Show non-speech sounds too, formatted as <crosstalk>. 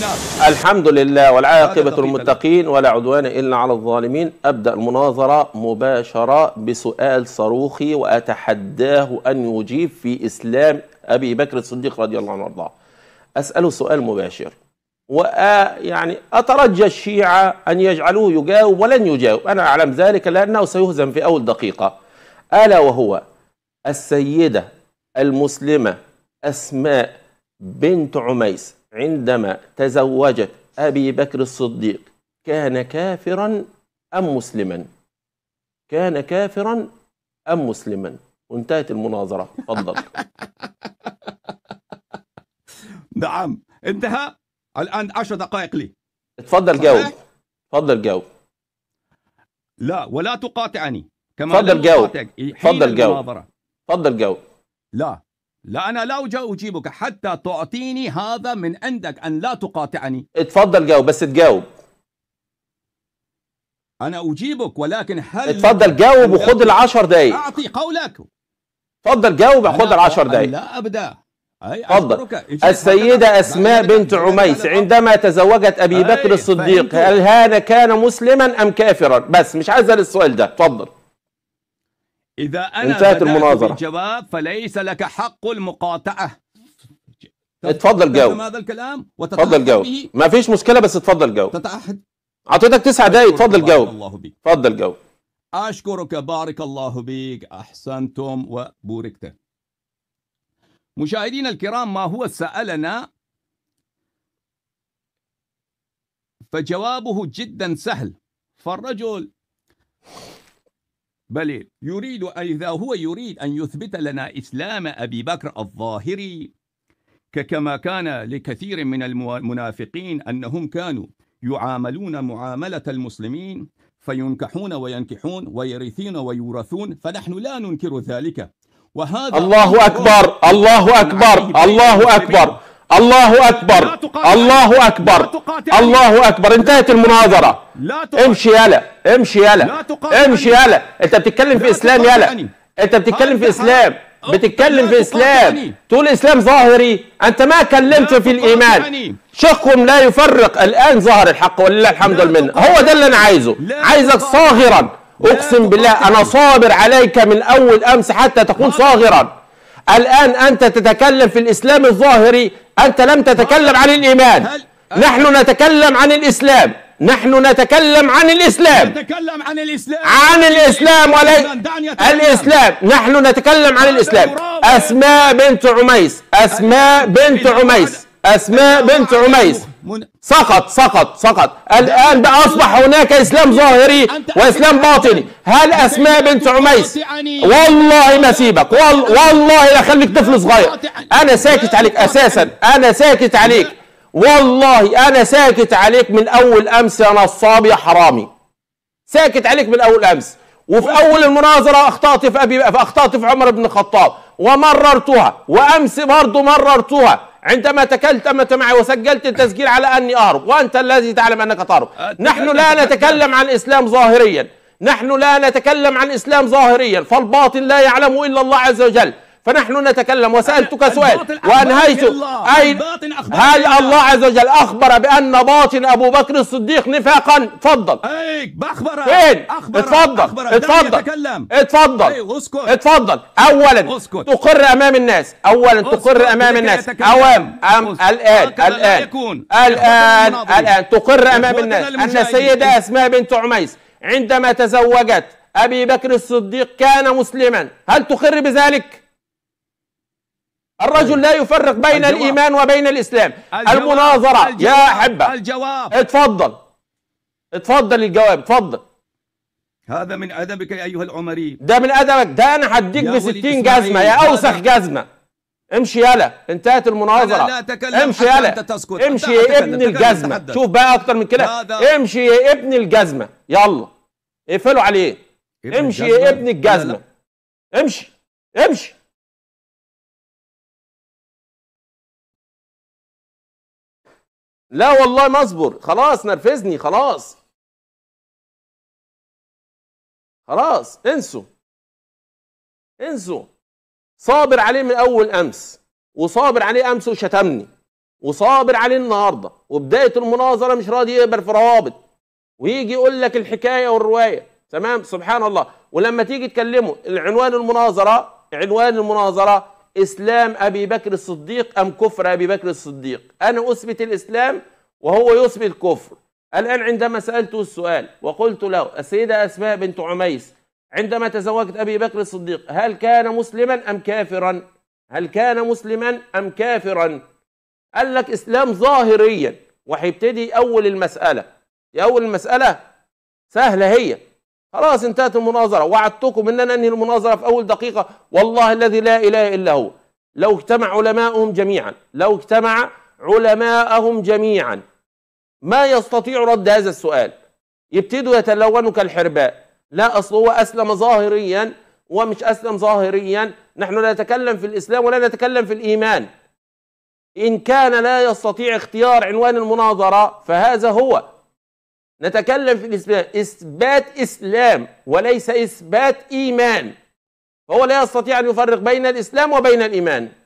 نعم. الحمد لله والعاقبة المتقين ولا عدوان إلا على الظالمين أبدأ المناظرة مباشرة بسؤال صاروخي وأتحداه أن يجيب في إسلام أبي بكر الصديق رضي الله عنه وارضاه أسأله سؤال مباشر ويعني أترجى الشيعة أن يجعلوه يجاوب ولن يجاوب أنا أعلم ذلك لأنه سيهزم في أول دقيقة ألا وهو السيدة المسلمة أسماء بنت عميس عندما تزوجت أبي بكر الصديق كان كافرا أم مسلما كان كافرا أم مسلما وانتهت المناظرة تفضل <laughs> نعم انتهى الآن عشر دقائق لي تفضل جاوب تفضل جاوب لا ولا تقاطعني كما تفضل جاوب تفضل جاوب تفضل جاوب لا لا أنا لا أجيبك حتى تعطيني هذا من عندك أن لا تقاطعني اتفضل جاوب بس تجاوب أنا أجيبك ولكن هل اتفضل جاوب وخد العشر دقايق أعطي قولك اتفضل جاوب وخد العشر دقايق لا أبدأ تفضل السيدة أسماء بنت عميس عندما تزوجت أبي بكر الصديق هل هذا كان مسلما أم كافرا بس مش عايز السؤال ده اتفضل إذا أنا انتهت المناظرة الجواب فليس لك حق المقاطعة اتفضل جاوب هذا الكلام اتفضل جاوب ما فيش مشكلة بس اتفضل جاوب تتعهد أعطيتك تسع دقايق اتفضل جاوب اتفضل جاوب أشكرك بارك الله بك أحسنتم وبوركت مشاهدينا الكرام ما هو سألنا فجوابه جدا سهل فالرجل بل يريد إذا هو يريد أن يثبت لنا إسلام أبي بكر الظاهري كما كان لكثير من المنافقين أنهم كانوا يعاملون معاملة المسلمين فينكحون وينكحون ويرثون ويورثون فنحن لا ننكر ذلك وهذا الله أكبر الله أكبر الله أكبر الله أكبر الله أكبر الله أكبر انتهت المناظرة امشي يالا امشي يالا امشي يالا انت بتتكلم في اسلام يالا انت بتتكلم في اسلام بتتكلم في اسلام تقول اسلام ظاهري انت ما كلمت في الايمان شيخهم لا يفرق الان ظهر الحق ولله الحمد والمنه هو ده اللي انا عايزه عايزك صاغرا اقسم بالله انا صابر عليك من اول امس حتى تكون صاغرا الان انت تتكلم في الاسلام الظاهري أنت لم تتكلم عن الإيمان نحن نتكلم عن الإسلام نحن نتكلم عن الإسلام نتكلم عن الإسلام عن الإسلام ولي الإسلام نحن نتكلم عن الإسلام أسماء بنت عميس أسماء بنت عميس أسماء بنت عميس من... سقط سقط سقط الآن بقى أصبح هناك إسلام ظاهري وإسلام باطني هل أسماء بنت عميس والله ما سيبك وال... والله لا خليك طفل صغير أنا ساكت عليك أساسا أنا ساكت عليك والله أنا ساكت عليك من أول أمس يا نصاب يا حرامي ساكت عليك من أول أمس وفي أول المناظرة أخطأت في أبي اخطات في عمر بن الخطاب ومررتها وأمس برضه مررتها عندما تكلمت معي وسجلت التسجيل على أني أهرب وأنت الذي تعلم أنك تهرب أه، نحن لا نتكلم عن الإسلام ظاهريا نحن لا نتكلم عن الإسلام ظاهريا فالباطن لا يعلم إلا الله عز وجل فنحن نتكلم وسألتك سؤال وأنهيت أين هل الله عز وجل أخبر بأن باطن أبو بكر الصديق نفاقا تفضل أيك بخبر فين اتفضل اتفضل اتفضل إيه، اتفضل أولا تقر أمام الناس أولا تقر أمام الناس أوام أم الآن الآن الآن الآن تقر أمام الناس أن السيدة أسماء بنت عميس عندما تزوجت أبي بكر الصديق كان مسلما هل تقر بذلك؟ الرجل طيب. لا يفرق بين الجواب. الإيمان وبين الإسلام الجواب. المناظرة الجواب. يا أحبة الجواب اتفضل اتفضل الجواب اتفضل هذا من أدبك يا أيها العمري ده من أدبك ده أنا هديك ب 60 جزمة يا أوسخ جزمة امشي يلا انتهت المناظرة لا تكلم امشي يلا امشي يا ابن الجزمة شوف بقى أكتر من كده امشي يا ابن الجزمة يلا اقفلوا عليه امشي يا ابن الجزمة امشي امشي لا والله ما اصبر خلاص نرفزني خلاص خلاص انسوا انسوا صابر عليه من اول امس وصابر عليه امس وشتمني وصابر عليه النهارده وبدايه المناظره مش راضي يقبل في روابط ويجي يقول لك الحكايه والروايه تمام سبحان الله ولما تيجي تكلمه العنوان المناظره عنوان المناظره إسلام أبي بكر الصديق أم كفر أبي بكر الصديق أنا أثبت الإسلام وهو يثبت الكفر الآن عندما سألته السؤال وقلت له السيدة أسماء بنت عميس عندما تزوجت أبي بكر الصديق هل كان مسلما أم كافرا هل كان مسلما أم كافرا قال لك إسلام ظاهريا وهيبتدي أول المسألة أول المسألة سهلة هي خلاص انتهت المناظرة وعدتكم ان انا انهي المناظرة في اول دقيقة والله الذي لا اله الا هو لو اجتمع علماءهم جميعا لو اجتمع علماءهم جميعا ما يستطيع رد هذا السؤال يبتدوا يتلونوا كالحرباء لا اصل هو اسلم ظاهريا ومش اسلم ظاهريا نحن لا نتكلم في الاسلام ولا نتكلم في الايمان ان كان لا يستطيع اختيار عنوان المناظره فهذا هو نتكلم في الإسلام إثبات إسلام وليس إثبات إيمان هو لا يستطيع أن يفرق بين الإسلام وبين الإيمان